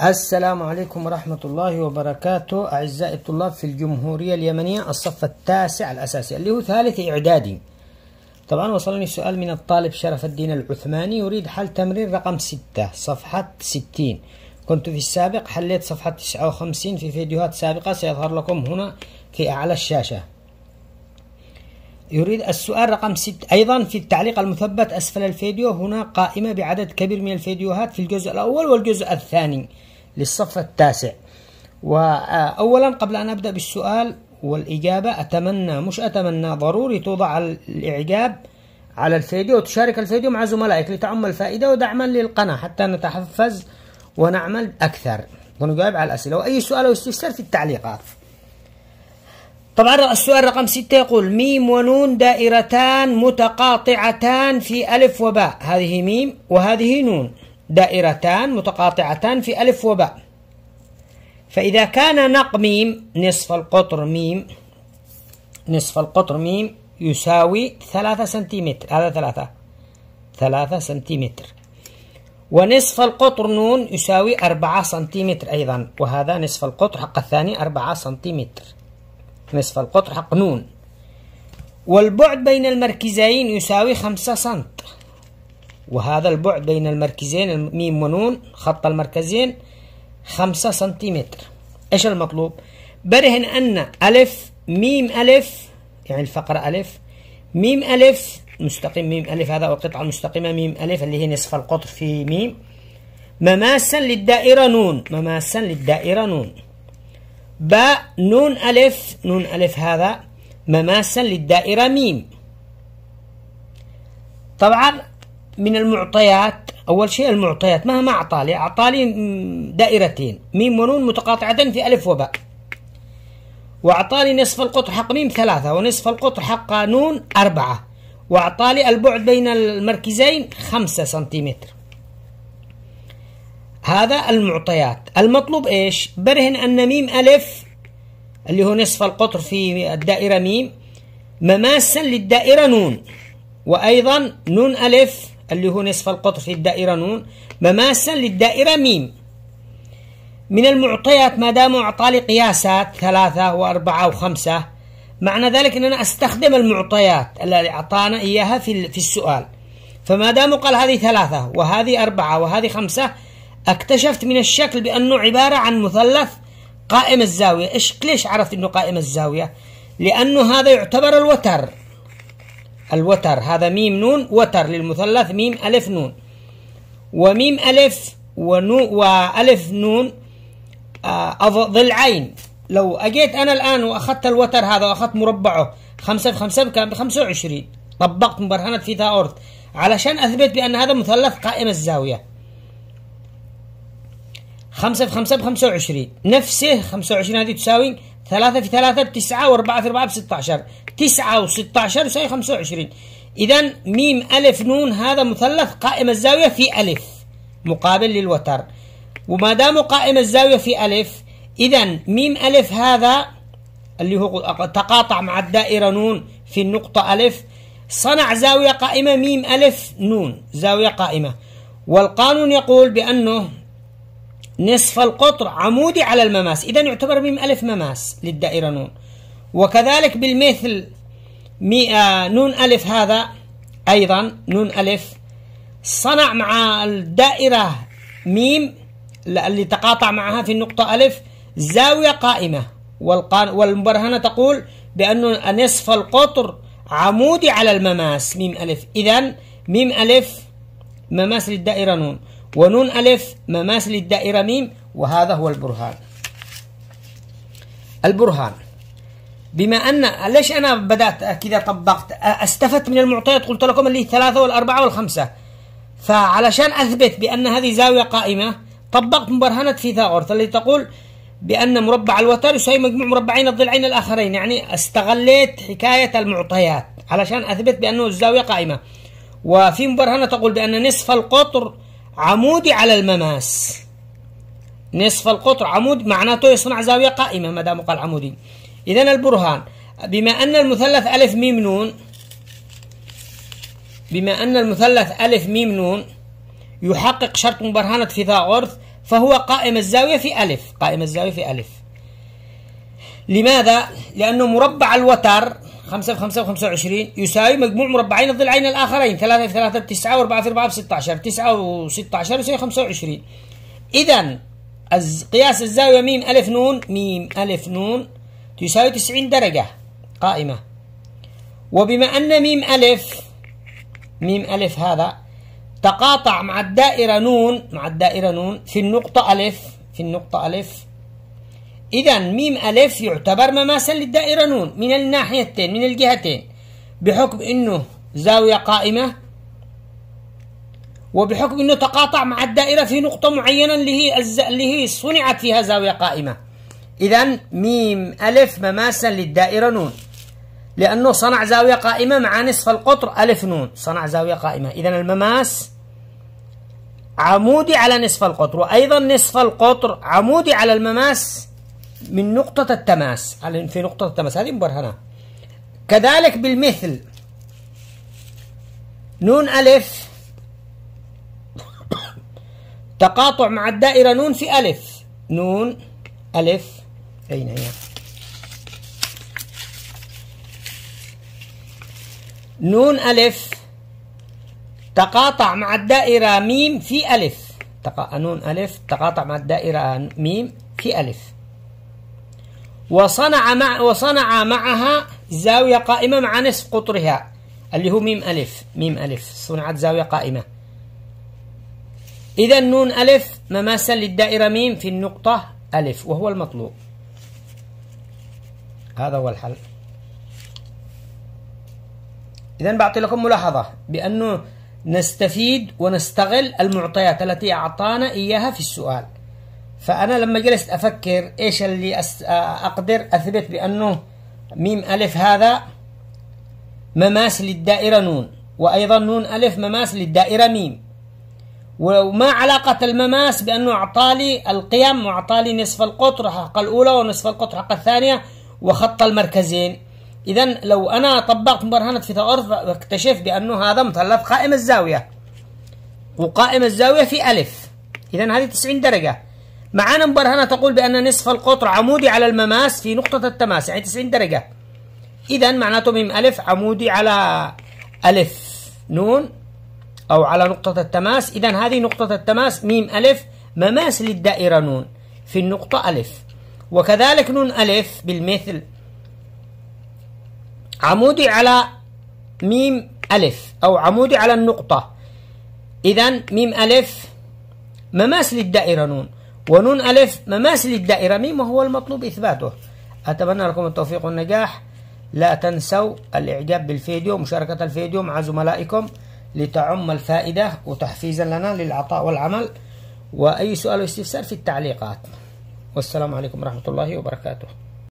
السلام عليكم ورحمة الله وبركاته أعزائي الطلاب في الجمهورية اليمنية الصف التاسع الأساسي اللي هو ثالث إعدادي طبعا وصلني سؤال من الطالب شرف الدين العثماني يريد حل تمرين رقم ستة صفحة ستين كنت في السابق حليت صفحة تسعة وخمسين في فيديوهات سابقة سيظهر لكم هنا في أعلى الشاشة يريد السؤال رقم 6 أيضا في التعليق المثبت أسفل الفيديو هنا قائمة بعدد كبير من الفيديوهات في الجزء الأول والجزء الثاني للصف التاسع وأولا قبل أن أبدأ بالسؤال والإجابة أتمنى مش أتمنى ضروري توضع الإعجاب على الفيديو وتشارك الفيديو مع زملائك لتعم الفائدة ودعما للقناة حتى نتحفز ونعمل أكثر ونجاوب على الأسئلة وأي سؤال أو استفسار في التعليقات طبعا السؤال رقم ستة يقول ميم ونون دائرتان متقاطعتان في ألف وباء هذه ميم وهذه نون دائرتان متقاطعتان في ألف وباء فإذا كان نق ميم نصف القطر ميم نصف القطر ميم يساوي ثلاثة سنتيمتر هذا ثلاثة ثلاثة سنتيمتر ونصف القطر نون يساوي أربعة سنتيمتر أيضا وهذا نصف القطر حق الثاني أربعة سنتيمتر نصف القطر حق نون والبعد بين المركزين يساوي خمسة سنت وهذا البعد بين المركزين الميم ونون خط المركزين خمسة سنتيمتر ايش المطلوب برهن ان الف ميم الف يعني الفقرة الف ميم الف مستقيم ميم الف هذا القطعة المستقيمة ميم الف اللي هي نصف القطر في ميم مماسا للدائرة نون مماسا للدائرة نون باء نون ألف نون ألف هذا مماسا للدائرة ميم طبعا من المعطيات أول شيء المعطيات مهما أعطالي أعطالي دائرتين ميم ونون متقاطعتين في ألف وباء وأعطالي نصف القطر حق ميم ثلاثة ونصف القطر حق نون أربعة وأعطالي البعد بين المركزين خمسة سنتيمتر هذا المعطيات المطلوب ايش برهن ان ميم الف اللي هو نصف القطر في الدائرة ميم مماسا للدائرة نون وأيضا نون ألف اللي هو نصف القطر في الدائرة نون مماسا للدائرة ميم من المعطيات ما دام أعطى لي قياسات ثلاثة وأربعة وخمسة معنى ذلك أن أنا أستخدم المعطيات التي أعطانا إياها في في السؤال فما دام قال هذه ثلاثة وهذه أربعة وهذه خمسة اكتشفت من الشكل بأنه عبارة عن مثلث قائم الزاوية إيش ليش عرفت أنه قائم الزاوية لأنه هذا يعتبر الوتر الوتر هذا ميم نون وتر للمثلث ميم ألف نون وميم ألف ونو وألف نون ضلعين آه، لو أجيت أنا الآن وأخذت الوتر هذا وأخذت مربعه 5 في 5 كان ب 25 طبقت مبرهنة فيثاغورث علشان أثبت بأن هذا مثلث قائم الزاوية 5 في 5 ب 25 نفسه 25 هذه تساوي 3 في 3 ب 9 و4 في 4 ب 16 9 و16 يساوي 25 إذا ميم ألف نون هذا مثلث قائم الزاوية في ألف مقابل للوتر وما دام قائم الزاوية في ألف إذا ميم ألف هذا اللي هو تقاطع مع الدائرة نون في النقطة ألف صنع زاوية قائمة ميم ألف نون زاوية قائمة والقانون يقول بأنه نصف القطر عمودي على المماس إذا يعتبر ميم ألف مماس للدائرة نون وكذلك بالمثل نون ألف هذا أيضا نون ألف صنع مع الدائرة ميم اللي تقاطع معها في النقطة ألف زاوية قائمة والمبرهنة تقول بأن نصف القطر عمودي على المماس ميم ألف إذا ميم ألف مماس للدائرة نون ونون ألف مماس للدائرة ميم وهذا هو البرهان البرهان بما أن ليش أنا بدأت كذا طبقت استفدت من المعطيات قلت لكم اللي ثلاثة والأربعة والخمسة فعلشان أثبت بأن هذه زاوية قائمة طبقت مبرهنة فيثاغورث التي تقول بأن مربع الوتر يساوي مجموع مربعين الضلعين الآخرين يعني استغليت حكاية المعطيات علشان أثبت بأنه الزاوية قائمة وفي مبرهنة تقول بأن نصف القطر عمودي على المماس نصف القطر عمود معناته يصنع زاوية قائمة ما دام قال عمودي إذا البرهان بما أن المثلث ألف ميم نون بما أن المثلث ألف ميم نون يحقق شرط مبرهنة فيثاغورث فهو قائم الزاوية في ألف قائم الزاوية في ألف لماذا؟ لأنه مربع الوتر 5 في 5 في 25 يساوي مجموع مربعين الضلعين الاخرين 3 في 3 ب 9 و 4 في 4 ب 16 9 و 16 يساوي 25 اذا قياس الزاويه ميم الف نون ميم الف نون تساوي 90 درجه قائمه وبما ان ميم الف ميم الف هذا تقاطع مع الدائره نون مع الدائره نون في النقطه الف في النقطه الف إذا ميم ألف يعتبر مماسا للدائرة نون من الناحيتين من الجهتين بحكم أنه زاوية قائمة وبحكم أنه تقاطع مع الدائرة في نقطة معينة اللي هي الز... اللي هي صنعت فيها زاوية قائمة إذا ميم ألف مماسا للدائرة نون لأنه صنع زاوية قائمة مع نصف القطر ألف نون صنع زاوية قائمة إذا المماس عمودي على نصف القطر وأيضا نصف القطر عمودي على المماس من نقطة التماس في نقطة التماس هذه مبرهنة كذلك بالمثل نون ألف تقاطع مع الدائرة نون في ألف نون ألف أين هي نون ألف تقاطع مع الدائرة ميم في ألف تق... نون ألف تقاطع مع الدائرة ميم في ألف وصنع مع وصنع معها زاوية قائمة مع نصف قطرها اللي هو ميم ألف ميم ألف صنعت زاوية قائمة إذا نون ألف مماسا للدائرة ميم في النقطة ألف وهو المطلوب هذا هو الحل إذا بعطي لكم ملاحظة بأنه نستفيد ونستغل المعطيات التي أعطانا إياها في السؤال فأنا لما جلست أفكر إيش اللي أقدر أثبت بأنه ميم ألف هذا مماس للدائرة نون وأيضا نون ألف مماس للدائرة ميم وما علاقة المماس بأنه أعطالي القيم وأعطالي نصف القطر حق الأولى ونصف القطر حق الثانية وخط المركزين إذا لو أنا طبقت مبرهنة في تأرض واكتشف بأنه هذا مثلث قائم الزاوية وقائم الزاوية في ألف إذا هذه 90 درجة معانا مبرهنة تقول بأن نصف القطر عمودي على المماس في نقطة التماس يعني 90 درجة إذا معناته ميم ألف عمودي على ألف نون أو على نقطة التماس إذا هذه نقطة التماس ميم ألف مماس للدائرة نون في النقطة ألف وكذلك نون ألف بالمثل عمودي على ميم ألف أو عمودي على النقطة إذا ميم ألف مماس للدائرة نون ونون ألف مماثل الدائرة ميم وهو المطلوب إثباته أتمنى لكم التوفيق والنجاح لا تنسوا الإعجاب بالفيديو ومشاركة الفيديو مع زملائكم لتعم الفائدة وتحفيزا لنا للعطاء والعمل وأي سؤال واستفسار في التعليقات والسلام عليكم ورحمة الله وبركاته